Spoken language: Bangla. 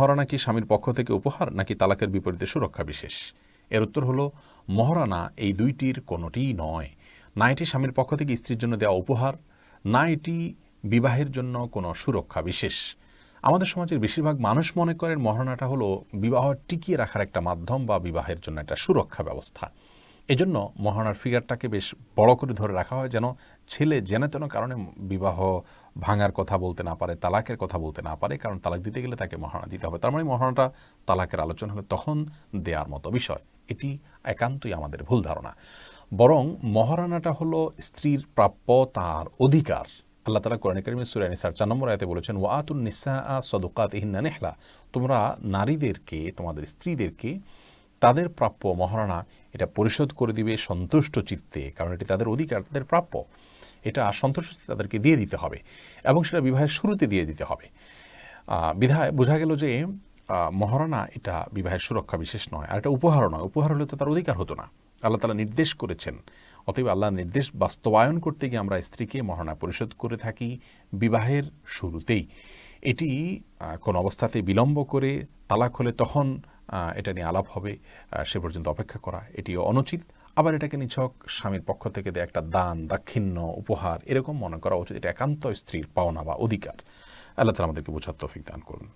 মহরানা কি স্বামীর পক্ষ থেকে উপহার নাকি তালাকের বিপরীতে সুরক্ষা বিশেষ এর উত্তর হলো মহরানা এই দুইটির কোনোটিই নয় না এটি স্বামীর পক্ষ থেকে স্ত্রীর জন্য দেওয়া উপহার না এটি বিবাহের জন্য কোনো সুরক্ষা বিশেষ আমাদের সমাজের বেশিরভাগ মানুষ মনে করেন মহারণাটা হলো বিবাহ টিকিয়ে রাখার একটা মাধ্যম বা বিবাহের জন্য একটা সুরক্ষা ব্যবস্থা এজন্য মহানার ফিগারটাকে বেশ বড় করে ধরে রাখা হয় যেন ছেলে যেন তেন কারণে বিবাহ ভাঙার কথা বলতে না পারে তালাকের কথা বলতে না পারে কারণ তালাক দিতে গেলে তাকে মহানা দিতে হবে তার মানে মহানাটা তালাকের আলোচনা হলে তখন দেয়ার মতো বিষয় এটি একান্তই আমাদের ভুল ধারণা বরং মহারানাটা হলো স্ত্রীর প্রাপ্য তার অধিকার আল্লাহ তালা কোরআন করিমের সুরানি সার চার নম্বর আয়তে বলেছেন ওয়াতুন নিসা সদকাত ইহিনা নেহলা তোমরা নারীদেরকে তোমাদের স্ত্রীদেরকে তাদের প্রাপ্য মহারণা এটা পরিশোধ করে দিবে সন্তুষ্ট চিত্তে কারণ এটি তাদের অধিকার তাদের প্রাপ্য এটা সন্তুষ্ট তাদেরকে দিয়ে দিতে হবে এবং সেটা বিবাহের শুরুতে দিয়ে দিতে হবে বিধায় বোঝা গেল যে মহারণা এটা বিবাহের সুরক্ষা বিশেষ নয় আর এটা উপহার নয় উপহার হলে তো তার অধিকার হতো না আল্লাহ তালা নির্দেশ করেছেন অতএব আল্লাহ নির্দেশ বাস্তবায়ন করতে গিয়ে আমরা স্ত্রীকে মহারণা পরিশোধ করে থাকি বিবাহের শুরুতেই এটি কোন অবস্থাতে বিলম্ব করে তালাক হলে তখন এটা নিয়ে আলাপ হবে সে পর্যন্ত অপেক্ষা করা এটিও অনুচিত আবার এটাকে নিছক স্বামীর পক্ষ থেকে একটা দান দাক্ষিণ্য উপহার এরকম মনে করা উচিত এটা একান্ত স্ত্রীর পাওনা বা অধিকার আল্লাহ তালা আমাদেরকে বোঝার তফিক দান করুন